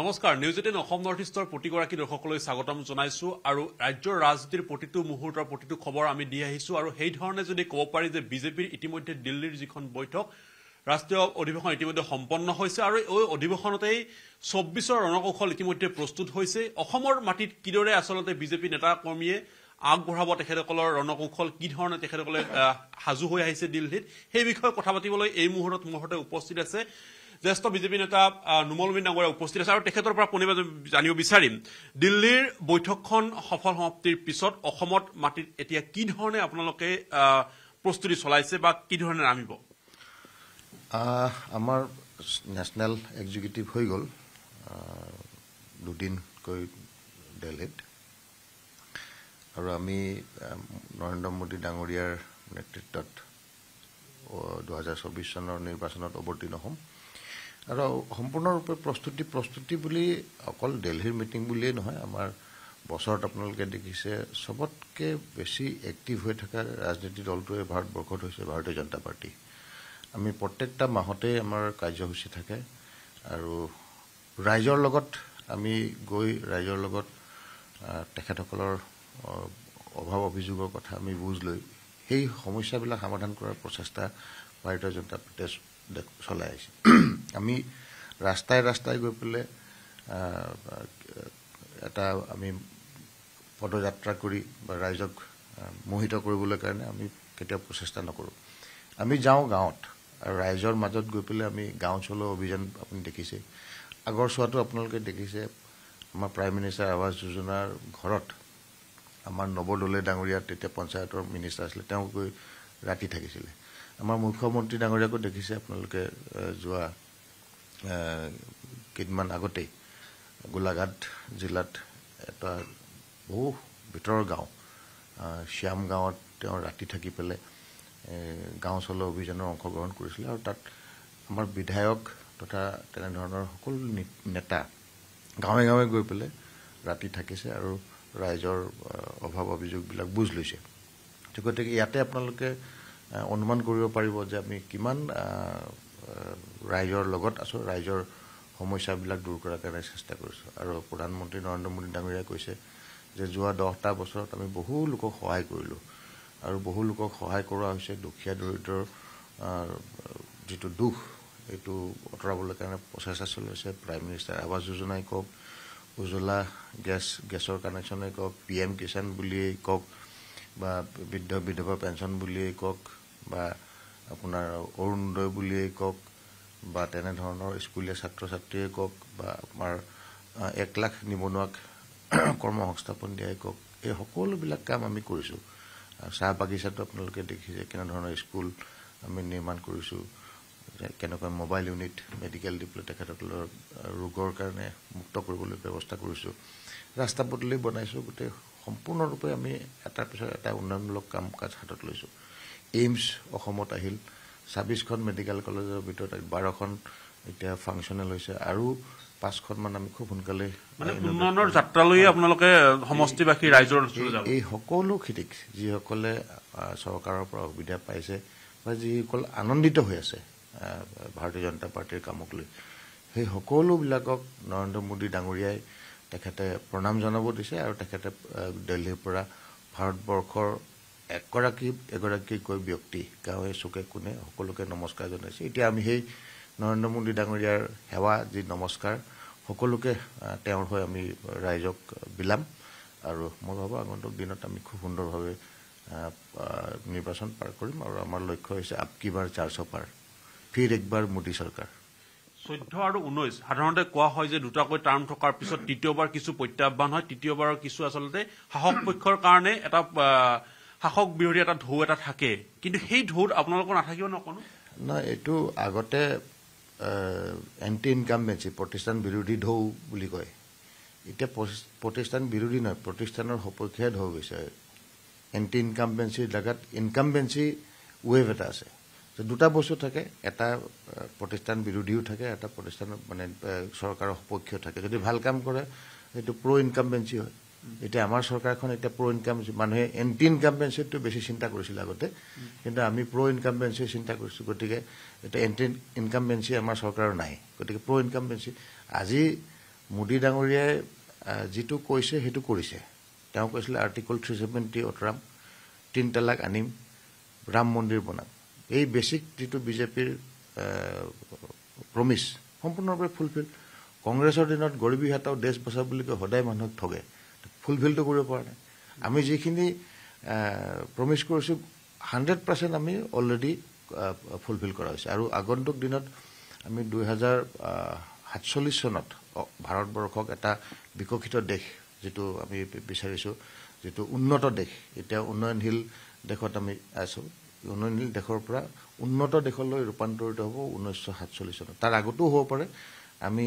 নমস্কাৰ news eighteen Assam north ইষ্টৰ প্ৰতিগৰাকী দৰ্শকলৈ স্বাগতম জনাইছো আৰু ৰাজ্যৰ ৰাজনীতিৰ প্ৰতিটো মুহূৰ্তৰ প্ৰতিটো খবৰ আমি দি আহিছো আৰু সেইধৰণে যদি ক'ব পাৰি যে বিজেপিৰ ইতিমধ্যে দিল্লীৰ যিখন বৈঠক ৰাষ্ট্ৰীয় অধিৱেশন ইতিমধ্যে সম্পন্ন হৈছে আৰু এই অধিৱেশনতেই চৌব্বিছৰ ৰণকৌশল ইতিমধ্যে প্ৰস্তুত হৈছে অসমৰ মাটিত কিদৰে আচলতে বিজেপি নেতা কৰ্মীয়ে আগবঢ়াব তেখেতসকলৰ ৰণকৌশল কি ধৰণে তেখেতসকলে সাজু হৈ আহিছে দিল্লীত সেই বিষয়ে কথা পাতিবলৈ এই মুহূৰ্তত মোৰ সৈতে উপস্থিত আছে জ্যেষ্ঠ বিজেপি নেতা নুমলমিন ডাঙৰীয়া উপস্থিত আছে আৰু তেখেতৰ পৰা পুনৰ জানিব বিচাৰিম দিল্লীৰ বৈঠকখন সফল সমাপ্তিৰ পিছত অসমত মাটিত এতিয়া কি ধৰণে আপোনালোকে প্ৰস্তুতি চলাইছে বা কি ধৰণে নামিব আমাৰ নেশ্যনেল এক্সিকিউটিভ হৈ গ'ল দুদিনকৈ দেলহিত আৰু আমি নৰেন্দ্ৰ মোদী ডাঙৰীয়াৰ নেতৃত্বত দুহেজাৰ চৌবিছ চনৰ নিৰ্বাচনত অৱতীৰ্ণ হ'ম আৰু সম্পূৰ্ণৰূপে প্ৰস্তুতি প্ৰস্তুতি বুলি অকল দেলহিৰ মিটিং বুলিয়েই নহয় আমাৰ বছৰত আপোনালোকে দেখিছে চবতকৈ বেছি এক্টিভ হৈ থকা ৰাজনীতি দলটোৱে ভাৰতবৰ্ষত হৈছে ভাৰতীয় জনতা পাৰ্টি আমি প্ৰত্যেকটা মাহতেই আমাৰ কাৰ্যসূচী থাকে আৰু ৰাইজৰ লগত আমি গৈ ৰাইজৰ লগত তেখেতসকলৰ অভাৱ অভিযোগৰ কথা আমি বুজ লৈ সেই সমস্যাবিলাক সমাধান কৰাৰ প্ৰচেষ্টা ভাৰতীয় জনতা পাৰ্টীয়ে চলাই আহিছে আমি ৰাস্তাই ৰাস্তাই গৈ পেলাই এটা আমি পদযাত্ৰা কৰি বা ৰাইজক মোহিত কৰিবলৈ কাৰণে আমি কেতিয়াও প্ৰচেষ্টা নকৰোঁ আমি যাওঁ গাঁৱত আৰু ৰাইজৰ মাজত গৈ পেলাই আমি গাঁও চলোৱা অভিযান আপুনি দেখিছে আগৰ চোৱাটো আপোনালোকে দেখিছে আমাৰ প্ৰাইম মিনিষ্টাৰ আৱাস যোজনাৰ ঘৰত আমাৰ নৱদলে ডাঙৰীয়া তেতিয়া পঞ্চায়তৰ মিনিষ্টাৰ আছিলে তেওঁ গৈ ৰাতি থাকিছিলে আমাৰ মুখ্যমন্ত্ৰী ডাঙৰীয়াকো দেখিছে আপোনালোকে যোৱা কেইদিনমান আগতেই গোলাঘাট জিলাত এটা বহু ভিতৰৰ গাঁও শ্যাম গাঁৱত তেওঁ ৰাতি থাকি পেলাই গাঁও চলোৱা অভিযানৰ অংশগ্ৰহণ কৰিছিলে আৰু তাত আমাৰ বিধায়ক তথা তেনেধৰণৰ সকলো নেতা গাঁৱে গাঁৱে গৈ পেলাই ৰাতি থাকিছে আৰু ৰাইজৰ অভাৱ অভিযোগবিলাক বুজ লৈছে ঠিক গতিকে ইয়াতে আপোনালোকে অনুমান কৰিব পাৰিব যে আমি কিমান ৰাইজৰ লগত আছোঁ ৰাইজৰ সমস্যাবিলাক দূৰ কৰাৰ কাৰণে চেষ্টা কৰিছোঁ আৰু প্ৰধানমন্ত্ৰী নৰেন্দ্ৰ মোদী ডাঙৰীয়াই কৈছে যে যোৱা দহটা বছৰত আমি বহু লোকক সহায় কৰিলোঁ আৰু বহু লোকক সহায় কৰোৱা হৈছে দুখীয়া দৰিদ্ৰৰ যিটো দুখ এইটো আঁতৰাবলৈ কাৰণে প্ৰচেষ্টা চলাইছে প্ৰাইম মিনিষ্টাৰ আৱাস যোজনাই কওক উজ্বলা গেছ গেছৰ কানেকশ্যনেই কওক পি এম কিষাণ বুলিয়েই কওক বা বৃদ্ধ বিধৱা পেঞ্চন বুলিয়েই কওক বা আপোনাৰ অৰুণোদয় বুলিয়েই কওক বা তেনেধৰণৰ স্কুলীয়া ছাত্ৰ ছাত্ৰীয়ে কওক বা আমাৰ এক লাখ নিবনুৱাক কৰ্ম সংস্থাপন দিয়াই কওক এই সকলোবিলাক কাম আমি কৰিছোঁ চাহ বাগিচাটো আপোনালোকে দেখিছে কেনেধৰণৰ স্কুল আমি নিৰ্মাণ কৰিছোঁ কেনেকৈ মোবাইল ইউনিট মেডিকেল দিবলৈ তেখেতসকলৰ ৰোগৰ কাৰণে মুক্ত কৰিবলৈ ব্যৱস্থা কৰিছোঁ ৰাস্তা পদূলি বনাইছোঁ গোটেই সম্পূৰ্ণৰূপে আমি এটাৰ পিছত এটা উন্নয়নমূলক কাম কাজ হাতত লৈছোঁ এইমছ অসমত আহিল ছাব্বিছখন মেডিকেল কলেজৰ ভিতৰত বাৰখন এতিয়া ফাংচনেল হৈছে আৰু পাঁচখনমান আমি খুব সোনকালে উন্নয়নৰ আপোনালোকে সমষ্টিবাসী ৰাইজৰ এই সকলো খেতিক যিসকলে চৰকাৰৰ পৰা সুবিধা পাইছে বা যিসকল আনন্দিত হৈ আছে ভাৰতীয় জনতা পাৰ্টীৰ কামক লৈ সেই সকলোবিলাকক নৰেন্দ্ৰ মোদী ডাঙৰীয়াই তেখেতে প্ৰণাম জনাব দিছে আৰু তেখেতে দিল্লীৰ পৰা ভাৰতবৰ্ষৰ এগৰাকী এগৰাকীকৈ ব্যক্তি গাঁৱে চুকে কোনে সকলোকে নমস্কাৰ জনাইছে এতিয়া আমি সেই নৰেন্দ্ৰ মোদী ডাঙৰীয়াৰ সেৱা যি নমস্কাৰ সকলোকে তেওঁৰ হৈ আমি ৰাইজক বিলাম আৰু মই ভাবোঁ আগন্তুক দিনত আমি খুব সুন্দৰভাৱে নিৰ্বাচন পাৰ কৰিম আৰু আমাৰ লক্ষ্য হৈছে বাৰ আপকিবাৰ চাৰ্চপাৰ ফিৰ একবাৰ মোদী চৰকাৰ চৈধ্য আৰু ঊনৈছ সাধাৰণতে কোৱা হয় যে দুটাকৈ টাৰ্ম থকাৰ পিছত তৃতীয়বাৰ কিছু প্ৰত্যাহ্বান হয় তৃতীয়বাৰৰ কিছু আচলতে সাহস পক্ষৰ কাৰণে এটা শাসক বিৰোধী এটা ঢৌ এটা থাকে কিন্তু সেই ঢৌ আপোনালোকৰ নাথাকিব নকনো নাই এইটো আগতে এণ্টি ইনকামবেঞ্চি প্ৰতিষ্ঠান বিৰোধী ঢৌ বুলি কয় এতিয়া প্ৰতিষ্ঠান বিৰোধী নহয় প্ৰতিষ্ঠানৰ সপক্ষে ঢৌ গৈছে এণ্টি ইনকামবেঞ্চি জেগাত ইনকামবেঞ্চি ৱেভ এটা আছে দুটা বস্তু থাকে এটা প্ৰতিষ্ঠান বিৰোধীও থাকে এটা প্ৰতিষ্ঠান মানে চৰকাৰৰ সপক্ষেও থাকে যদি ভাল কাম কৰে সেইটো প্ৰ ইনকামবেঞ্চি হয় এতিয়া আমাৰ চৰকাৰখন এতিয়া প্ৰ ইনকাম মানুহে এণ্টি ইনকামপেনচেটটো বেছি চিন্তা কৰিছিল আগতে কিন্তু আমি প্ৰ ইনকামপেনচি চিন্তা কৰিছোঁ গতিকে এতিয়া এণ্টি ইনকাম ইনকামপেনচি আমাৰ চৰকাৰৰ নাই গতিকে প্ৰ ইনকাম পেঞ্চি আজি মোদী ডাঙৰীয়াই যিটো কৈছে সেইটো কৰিছে তেওঁ কৈছিলে আৰ্টিকল থ্ৰী ছেভেণ্টি অঁতৰাম তিনি তালাক আনিম ৰাম মন্দিৰ বনাম এই বেচিক যিটো বিজেপিৰ প্ৰমিছ সম্পূৰ্ণৰূপে ফুলফিল কংগ্ৰেছৰ দিনত গৰিবী হাতাও দেশ বচাব বুলি কৈ সদায় মানুহক ঠগে ফুলফিলটো কৰিব পৰা নাই আমি যিখিনি প্ৰমিছ কৰিছোঁ হাণ্ড্ৰেড পাৰ্চেণ্ট আমি অলৰেডি ফুলফিল কৰা হৈছে আৰু আগন্তুক দিনত আমি দুহেজাৰ সাতচল্লিছ চনত ভাৰতবৰ্ষক এটা বিকশিত দেশ যিটো আমি বিচাৰিছোঁ যিটো উন্নত দেশ এতিয়া উন্নয়নশীল দেশত আমি আছোঁ উন্নয়নশীল দেশৰ পৰা উন্নত দেশলৈ ৰূপান্তৰিত হ'ব ঊনৈছশ সাতচল্লিছ চনত তাৰ আগতো হ'ব পাৰে আমি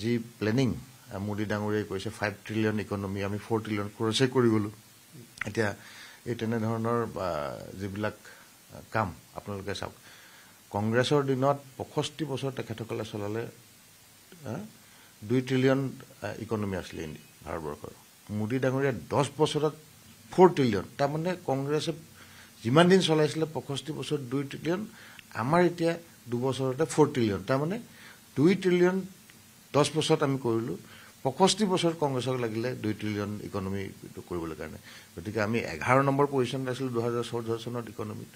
যি প্লেনিং মোদী ডাঙৰীয়াই কৈছে ফাইভ ট্ৰিলিয়ন ইকনমি আমি ফ'ৰ ট্ৰিলিয়ন খৰচেই কৰি গ'লোঁ এতিয়া এই তেনেধৰণৰ যিবিলাক কাম আপোনালোকে চাওক কংগ্ৰেছৰ দিনত পয়ষষ্ঠি বছৰ তেখেতসকলে চলালে দুই ট্ৰিলিয়ন ইকনমি আছিলে ইণ্ডিয়া ভাৰতবৰ্ষৰ মোদী ডাঙৰীয়াই দহ বছৰত ফ'ৰ ট্ৰিলিয়ন তাৰমানে কংগ্ৰেছে যিমান দিন চলাইছিলে পয়ষষ্ঠি বছৰত দুই ট্ৰিলিয়ন আমাৰ এতিয়া দুবছৰতে ফ'ৰ ট্ৰিলিয়ন তাৰমানে দুই ট্ৰিলিয়ন দহ বছৰত আমি কৰিলোঁ পয়ষষ্ঠি বছৰত কংগ্ৰেছক লাগিলে দুই ট্ৰিলিয়ন ইকনমি কৰিবলৈ কাৰণে গতিকে আমি এঘাৰ নম্বৰ পজিশ্যনত আছিলোঁ দুহেজাৰ চৈধ্য চনত ইকনমিত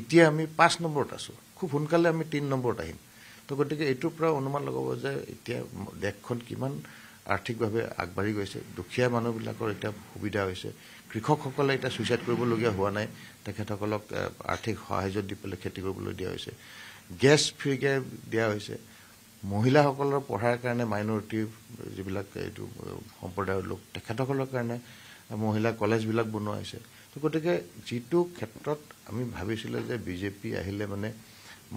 এতিয়া আমি পাঁচ নম্বৰত আছোঁ খুব সোনকালে আমি তিনি নম্বৰত আহিম তো গতিকে এইটোৰ পৰা অনুমান লগাব যে এতিয়া দেশখন কিমান আৰ্থিকভাৱে আগবাঢ়ি গৈছে দুখীয়া মানুহবিলাকৰ এতিয়া সুবিধা হৈছে কৃষকসকলে এতিয়া ছুইচাইড কৰিবলগীয়া হোৱা নাই তেখেতসকলক আৰ্থিক সাহাৰ্য দি পেলাই খেতি কৰিবলৈ দিয়া হৈছে গেছ ফ্ৰীকৈ দিয়া হৈছে মহিলাসকলৰ পঢ়াৰ কাৰণে মাইনৰিটি যিবিলাক এইটো সম্প্ৰদায়ৰ লোক তেখেতসকলৰ কাৰণে মহিলা কলেজবিলাক বনোৱা হৈছে তো গতিকে যিটো ক্ষেত্ৰত আমি ভাবিছিলোঁ যে বিজেপি আহিলে মানে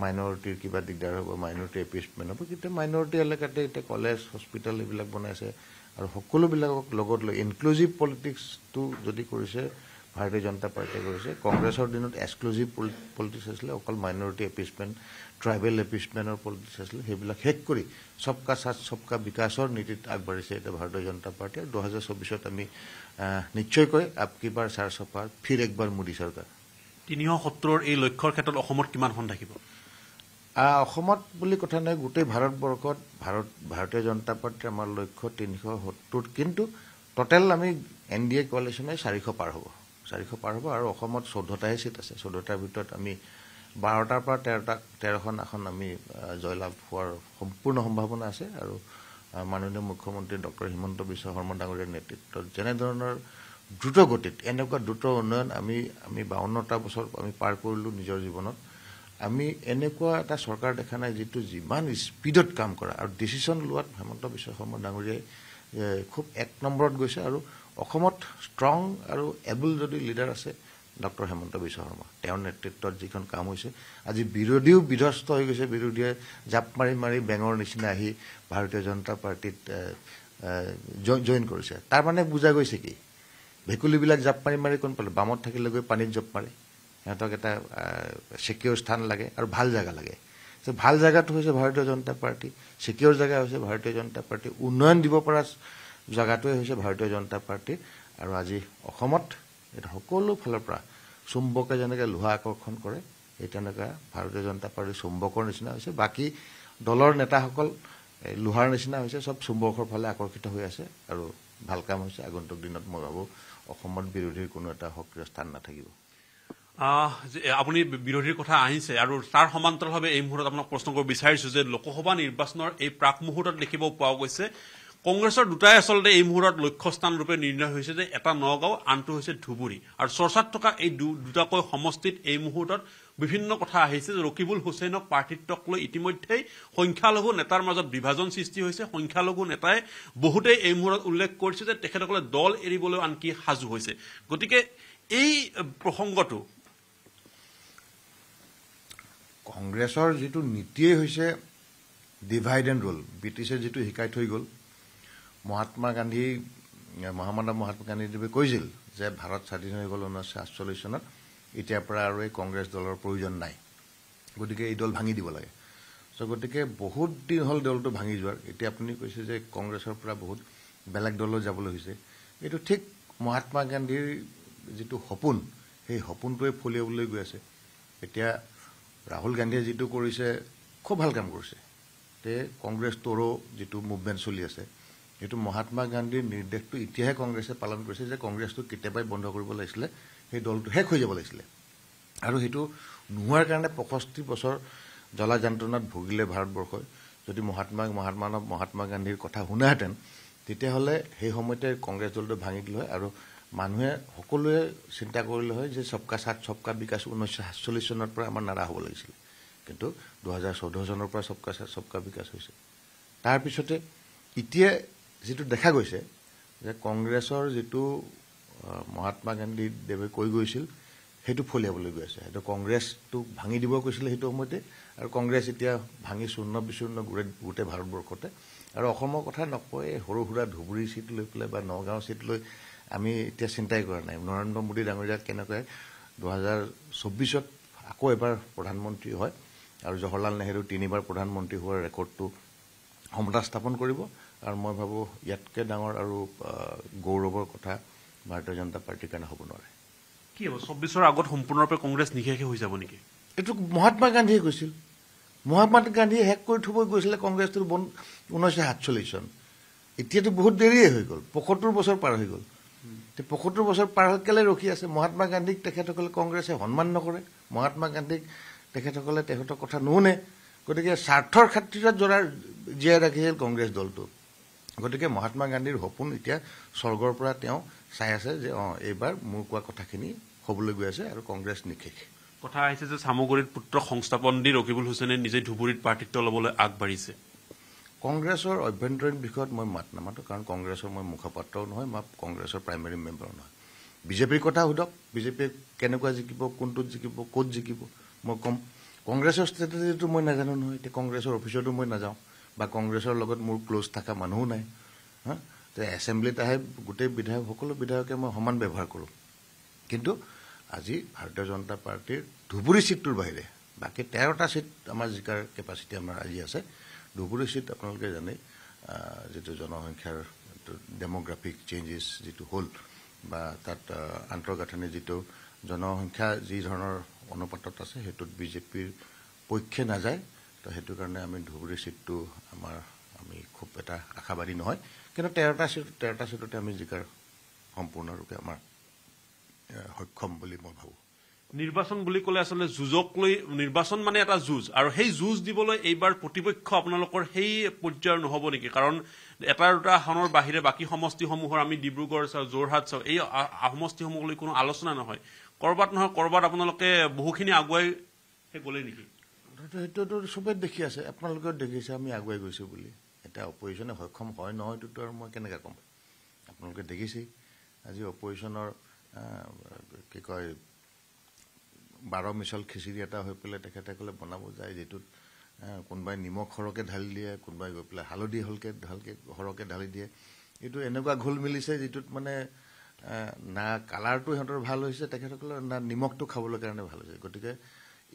মাইনৰিটিৰ কিবা দিগদাৰ হ'ব মাইনৰিটি এপিচমেণ্ট হ'ব কেতিয়া মাইনৰিটি এলেকাতে এতিয়া কলেজ হস্পিটেল এইবিলাক বনাইছে আৰু সকলোবিলাকক লগত লৈ ইনক্লুজিভ পলিটিক্সটো যদি কৰিছে ভাৰতীয় জনতা পাৰ্টীয়ে কৰিছে কংগ্ৰেছৰ দিনত এক্সক্লুজিভ পলিটিক্স আছিলে অকল মাইনৰিটি এপিচমেণ্ট ট্ৰাইবেল এপিচমেণ্টৰ পলিটিক্স আছিলে সেইবিলাক শেষ কৰি চবকা চাচ চবকা বিকাশৰ নীতিত আগবাঢ়িছে এতিয়া ভাৰতীয় জনতা পাৰ্টী আৰু দুহেজাৰ চৌবিছত আমি নিশ্চয়কৈ আপকিবাৰ চাৰ চফাৰ ফিৰ একবাৰ মোদী চৰকাৰ তিনিশ সত্তৰৰ এই লক্ষ্যৰ ক্ষেত্ৰত অসমত কিমান সন থাকিব অসমত বুলি কথা নাই গোটেই ভাৰতবৰ্ষত ভাৰত ভাৰতীয় জনতা পাৰ্টীৰ আমাৰ লক্ষ্য তিনিশ সত্তৰ কিন্তু টোটেল আমি এন ডি এ কোৱালিচনে চাৰিশ পাৰ হ'ব চাৰিশ পাৰ হ'ব আৰু অসমত চৈধ্যটাহে ছিট আছে চৈধ্যটাৰ ভিতৰত আমি বাৰটাৰ পৰা তেৰটা তেৰখন আসন আমি জয়লাভ হোৱাৰ সম্পূৰ্ণ সম্ভাৱনা আছে আৰু মাননীয় মুখ্যমন্ত্ৰী ডক্টৰ হিমন্ত বিশ্ব শৰ্মা ডাঙৰীয়াৰ নেতৃত্বত যেনেধৰণৰ দ্ৰুতগতিত এনেকুৱা দ্ৰুত উন্নয়ন আমি আমি বাৱন্নটা বছৰ আমি পাৰ কৰিলোঁ নিজৰ জীৱনত আমি এনেকুৱা এটা চৰকাৰ দেখা নাই যিটো যিমান স্পীডত কাম কৰা আৰু ডিচিশ্যন লোৱাত হিমন্ত বিশ্ব শৰ্মা ডাঙৰীয়াই খুব এক নম্বৰত গৈছে আৰু অসমত ষ্ট্ৰং আৰু এবল যদি লিডাৰ আছে ডক্টৰ হেমন্ত বিশ্ব শৰ্মা তেওঁৰ নেতৃত্বত যিখন কাম হৈছে আজি বিৰোধীও বিধ্বস্ত হৈ গৈছে বিৰোধীয়ে জাপ মাৰি মাৰি বেঙৰ নিচিনা আহি ভাৰতীয় জনতা পাৰ্টীত জইন কৰিছে তাৰ মানে বুজা গৈছে কি ভেকুলীবিলাক জাপ মাৰি মাৰি কোন পালে বামত থাকিলে গৈ পানীত জপ মাৰে সিহঁতক এটা চিকিয়ৰ স্থান লাগে আৰু ভাল জেগা লাগে ভাল জেগাটো হৈছে ভাৰতীয় জনতা পাৰ্টী চিকিয়ৰ জেগা হৈছে ভাৰতীয় জনতা পাৰ্টী উন্নয়ন দিব পৰা জাগাটোৱে হৈছে ভাৰতীয় জনতা পাৰ্টী আৰু আজি অসমত সকলো ফালৰ পৰা চুম্বকে যেনেকৈ লোহা আকৰ্ষণ কৰে সেই তেনেকুৱা ভাৰতীয় জনতা পাৰ্টী চুম্বকৰ নিচিনা হৈছে বাকী দলৰ নেতাসকল লোহাৰ নিচিনা হৈছে চব চুম্বকৰ ফালে আকৰ্ষিত হৈ আছে আৰু ভাল কাম হৈছে আগন্তুক দিনত মই ভাবোঁ অসমত বিৰোধীৰ কোনো এটা সক্ৰিয় স্থান নাথাকিব আপুনি বিৰোধীৰ কথা আহিছে আৰু তাৰ সমান্তৰালভাৱে এই মুহূৰ্তত আপোনাক প্ৰশ্ন কৰিব বিচাৰিছো যে লোকসভা নিৰ্বাচনৰ এই প্ৰাক মুহূৰ্তত দেখিব পোৱা গৈছে কংগ্ৰেছৰ দুটাই আচলতে এই মুহূৰ্তত লক্ষ্য ৰূপে নিৰ্ণয় হৈছে যে এটা নগাঁও আনটো হৈছে ধুবুৰী আৰু চৰ্চাত থকা এই দুটাকৈ সমষ্টিত এই মুহূৰ্তত বিভিন্ন কথা আহিছে যে ৰকিবুল হুছেইনক প্ৰাৰ্থিত্বক লৈ ইতিমধ্যেই সংখ্যালঘু নেতাৰ মাজত বিভাজন সৃষ্টি হৈছে সংখ্যালঘু নেতাই বহুতেই এই মুহূৰ্তত উল্লেখ কৰিছে যে তেখেতসকলে দল এৰিবলৈ আনকি সাজু হৈছে গতিকে এই প্ৰসংগটো কংগ্ৰেছৰ যিটো নীতিয়ে হৈছে ডিভাইড এণ্ড ৰোল ব্ৰিটিছে যিটো শিকাই থৈ গ'ল মহাত্মা গান্ধী মহামানৱ মহাত্মা গান্ধীদেৱে কৈছিল যে ভাৰত স্বাধীন হৈ গ'ল ঊনৈছশ সাতচল্লিছ চনত এতিয়াৰ পৰা আৰু এই কংগ্ৰেছ দলৰ প্ৰয়োজন নাই গতিকে এই দল ভাঙি দিব লাগে চ' গতিকে বহুত দিন হ'ল দলটো ভাঙি যোৱাৰ এতিয়া আপুনি কৈছে যে কংগ্ৰেছৰ পৰা বহুত বেলেগ দললৈ যাবলৈ হৈছে এইটো ঠিক মহাত্মা গান্ধীৰ যিটো সপোন সেই সপোনটোৱে ফলিয়াবলৈ গৈ আছে এতিয়া ৰাহুল গান্ধীয়ে যিটো কৰিছে খুব ভাল কাম কৰিছে তে কংগ্ৰেছটোৰো যিটো মুভমেণ্ট চলি আছে এইটো মহাত্মা গান্ধীৰ নিৰ্দেশটো এতিয়াহে কংগ্ৰেছে পালন কৰিছে যে কংগ্ৰেছটো কেতিয়াবাই বন্ধ কৰিব লাগিছিলে সেই দলটো শেষ হৈ যাব লাগিছিলে আৰু সেইটো নোহোৱাৰ কাৰণে পঁষষ্ঠি বছৰ জ্বলা যান্ত্ৰণাত ভুগিলে ভাৰতবৰ্ষই যদি মহাত্মা মহাত্মানৱ মহাত্মা গান্ধীৰ কথা শুনাহেঁতেন তেতিয়াহ'লে সেই সময়তে কংগ্ৰেছ দলটো ভাঙি দিলে হয় আৰু মানুহে সকলোৱে চিন্তা কৰিলে হয় যে চবকা চাট চবকা বিকাশ ঊনৈছশ সাতচল্লিছ চনৰ পৰা আমাৰ নাৰা হ'ব লাগিছিলে কিন্তু দুহেজাৰ চৈধ্য চনৰ পৰা চবকা চাট চবকা বিকাশ হৈছে তাৰপিছতে এতিয়া যিটো দেখা গৈছে যে কংগ্ৰেছৰ যিটো মহাত্মা গান্ধীদেৱে কৈ গৈছিল সেইটো ফলিয়াবলৈ গৈ আছে সেইটো কংগ্ৰেছটো ভাঙি দিব কৈছিলে সেইটো সময়তে আৰু কংগ্ৰেছ এতিয়া ভাঙি চূৰ্ণ বিচূৰ্ণ গোটেই গোটেই ভাৰতবৰ্ষতে আৰু অসমৰ কথা নকয় সৰু সুৰা ধুবুৰী ছিট লৈ পেলাই বা নগাঁও ছিট লৈ আমি এতিয়া চিন্তাই কৰা নাই নৰেন্দ্ৰ মোদী ডাঙৰীয়া কেনেকৈ দুহেজাৰ চৌবিছত আকৌ এবাৰ প্ৰধানমন্ত্ৰী হয় আৰু জৱাহৰলাল নেহৰু তিনিবাৰ প্ৰধানমন্ত্ৰী হোৱাৰ ৰেকৰ্ডটো ক্ষমতা স্থাপন কৰিব আৰু মই ভাবোঁ ইয়াতকৈ ডাঙৰ আৰু গৌৰৱৰ কথা ভাৰতীয় জনতা পাৰ্টীৰ কাৰণে হ'ব নোৱাৰে কি হ'ব চৌব্বিছৰ আগত সম্পূৰ্ণৰূপে কংগ্ৰেছ নিশেষে হৈ যাব নেকি এইটো মহাত্মা গান্ধীয়ে কৈছিল মহাত্মা গান্ধীয়ে শেষ কৰি থবই গৈছিলে কংগ্ৰেছটোৰ বন ঊনৈছশ সাতচল্লিছ চন এতিয়াতো বহুত দেৰিয়ে হৈ গ'ল পঁসত্তৰ বছৰ পাৰ হৈ গ'ল পঁসত্তৰ বছৰ পাৰ হৈ কেলে ৰখি আছে মহাত্মা গান্ধীক তেখেতসকলে কংগ্ৰেছে সন্মান নকৰে মহাত্মা গান্ধীক তেখেতসকলে তেখেতৰ কথা নুশুনে গতিকে স্বাৰ্থৰ ক্ষেত্ৰত জৰাৰ জীয়াই ৰাখিছিল কংগ্ৰেছ দলটো গতিকে মহাত্মা গান্ধীৰ সপোন এতিয়া স্বৰ্গৰ পৰা তেওঁ চাই আছে যে অঁ এইবাৰ মোৰ কোৱা কথাখিনি হবলৈ গৈ আছে আৰু কংগ্ৰেছ নিশেষ কথা আহিছে যে চামগুৰিত পুত্ৰ সংস্থাপন দি ৰকিবুল হুছেইনে নিজে ধুবুৰীত প্ৰাৰ্থিত্ব ল'বলৈ আগবাঢ়িছে কংগ্ৰেছৰ অভ্যন্তৰীণ বিষয়ত মই মাত নামাতো কাৰণ কংগ্ৰেছৰ মই মুখপাত্ৰও নহয় মই কংগ্ৰেছৰ প্ৰাইমেৰী মেম্বাৰো নহয় বিজেপিৰ কথা সোধক বিজেপিয়ে কেনেকুৱা জিকিব কোনটোত জিকিব ক'ত জিকিব মই কম কংগ্ৰেছৰ ষ্ট্ৰেটেজিটো মই নাজানো নহয় এতিয়া কংগ্ৰেছৰ অফিচতো মই নাযাওঁ বা কংগ্ৰেছৰ লগত মোৰ ক্ল'জ থকা মানুহো নাই হা এছেম্বলিত আহে গোটেই বিধায়ক সকলো বিধায়কে মই সমান ব্যৱহাৰ কৰোঁ কিন্তু আজি ভাৰতীয় জনতা পাৰ্টীৰ ধুবুৰী ছিটটোৰ বাহিৰে বাকী তেৰটা ছিট আমাৰ জিকাৰ কেপাচিটি আমাৰ আজি আছে ধুবুৰী ছিট আপোনালোকে জানেই যিটো জনসংখ্যাৰ ডেম'গ্ৰাফিক চেঞ্জেছ যিটো হ'ল বা তাত আন্তঃগাঁথনি যিটো জনসংখ্যা যি ধৰণৰ অনুপাতত আছে সেইটোত বিজেপিৰ পক্ষে নাযায় তো সেইটো কাৰণে আমি ধুবুৰী ছিটটো আমাৰ আমি খুব এটা আশাবাদী নহয় কিন্তু তেৰটা ছিট তেৰটা ছিটতে আমি জিকাৰ সম্পূৰ্ণৰূপে আমাৰ সক্ষম বুলি মই ভাবোঁ নিৰ্বাচন বুলি ক'লে আচলতে যুঁজক লৈ নিৰ্বাচন মানে এটা যুঁজ আৰু সেই যুঁজ দিবলৈ এইবাৰ প্ৰতিপক্ষ আপোনালোকৰ সেই পৰ্যায়ৰ নহ'ব নেকি কাৰণ এটা দুটা আসনৰ বাহিৰে বাকী সমষ্টিসমূহৰ আমি ডিব্ৰুগড় চাওঁ যোৰহাট চাওঁ এই সমষ্টিসমূহলৈ কোনো আলোচনা নহয় ক'ৰবাত নহয় ক'ৰবাত আপোনালোকে বহুখিনি আগুৱাই গ'লে নেকি সেইটোতো চবেই দেখি আছে আপোনালোকেও দেখিছে আমি আগুৱাই গৈছোঁ বুলি এতিয়া অপজিশ্যনে সক্ষম হয় নহয় সেইটোতো আৰু মই কেনেকৈ ক'ম আপোনালোকে দেখিছেই আজি অপজিশ্যনৰ কি কয় বাৰ মিছল খিচিৰি এটা হৈ পেলাই তেখেতসকলে বনাব যায় যিটোত কোনোবাই নিমখ সৰহকৈ ঢালি দিয়ে কোনোবাই গৈ পেলাই হালধি হলকৈ ঢালকৈ সৰহকৈ ঢালি দিয়ে এইটো এনেকুৱা ঘোল মিলিছে যিটোত মানে না কালাৰটো সিহঁতৰ ভাল হৈছে তেখেতসকলৰ না নিমখটো খাবলৈ কাৰণে ভাল হৈছে গতিকে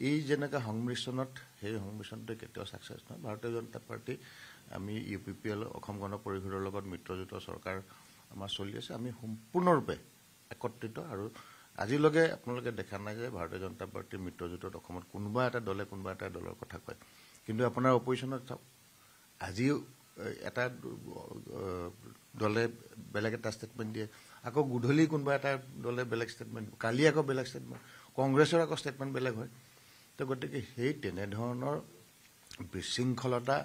এই যেনেকৈ সংমিশ্ৰণত সেই সংমিশ্ৰণটোৱে কেতিয়াও ছাকচেছ নহয় ভাৰতীয় জনতা পাৰ্টী আমি U P P L Asom Gana পৰিষদৰ লগত মিত্ৰজোঁট চৰকাৰ আমাৰ চলি আছে আমি সম্পূৰ্ণৰূপে একত্ৰিত আৰু আজিলৈকে আপোনালোকে দেখা নাই যে ভাৰতীয় জনতা পাৰ্টীৰ মিত্ৰজোঁটত অসমত কোনোবা এটা দলে কোনোবা এটা দলৰ কথা কয় কিন্তু আপোনাৰ অপজিশ্যনত চাওক আজিও এটা দলে বেলেগ এটা ষ্টেটমেণ্ট দিয়ে আকৌ গধূলি কোনোবা এটা দলে বেলেগ ষ্টেটমেণ্ট কালি আকৌ বেলেগ ষ্টেটমেণ্ট কংগ্ৰেছৰ আকৌ ষ্টেটমেণ্ট বেলেগ হয় তো গতিকে সেই তেনেধৰণৰ বিশৃংখলতা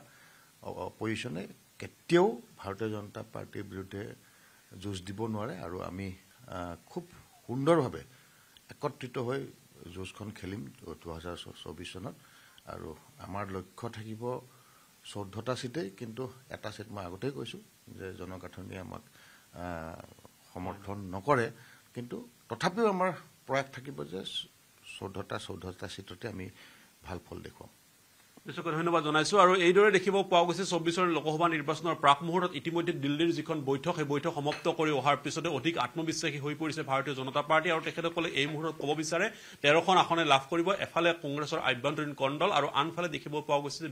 অপজিশ্যনে কেতিয়াও ভাৰতীয় জনতা পাৰ্টীৰ বিৰুদ্ধে যুঁজ দিব নোৱাৰে আৰু আমি খুব সুন্দৰভাৱে একত্ৰিত হৈ যুঁজখন খেলিম দুহেজাৰ চৌবিছ চনত আৰু আমাৰ লক্ষ্য থাকিব চৈধ্যটা ছিটেই কিন্তু এটা ছিট মই আগতেই কৈছোঁ যে জনগাঁথনিয়ে আমাক সমৰ্থন নকৰে কিন্তু তথাপিও আমাৰ প্ৰয়াস থাকিব যে চৈধ্যটা চৈধ্যটা ছিটতে আমি ভাল ফল দেখুৱাম নিশ্চয়কৈ ধন্যবাদ জনাইছোঁ আৰু এইদৰে দেখিব পোৱা গৈছে চৌব্বিছৰ লোকসভা নিৰ্বাচনৰ প্ৰাক মুহূৰ্তত ইতিমধ্যে দিল্লীৰ যিখন বৈঠক সেই বৈঠক সমাপ্ত কৰি অহাৰ পিছতে অধিক আত্মবিশ্বাসী হৈ পৰিছে ভাৰতীয় জনতা পাৰ্টী আৰু তেখেতসকলে এই মুহূৰ্তত ক'ব বিচাৰে তেৰখন আসনে লাভ কৰিব এফালে কংগ্ৰেছৰ আভ্যন্তৰীণ কণ্ডল আৰু আনফালে দেখিব পোৱা গৈছে যে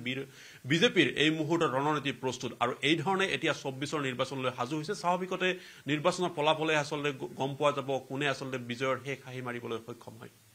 বিজেপিৰ এই মুহূৰ্তত ৰণনীতি প্ৰস্তুত আৰু এইধৰণে এতিয়া চৌব্বিছৰ নিৰ্বাচনলৈ সাজু হৈছে স্বাভাৱিকতে নিৰ্বাচনৰ ফলাফলে আচলতে গম পোৱা যাব কোনে আচলতে বিজয়ৰ শেষ হাঁহি মাৰিবলৈ সক্ষম হয়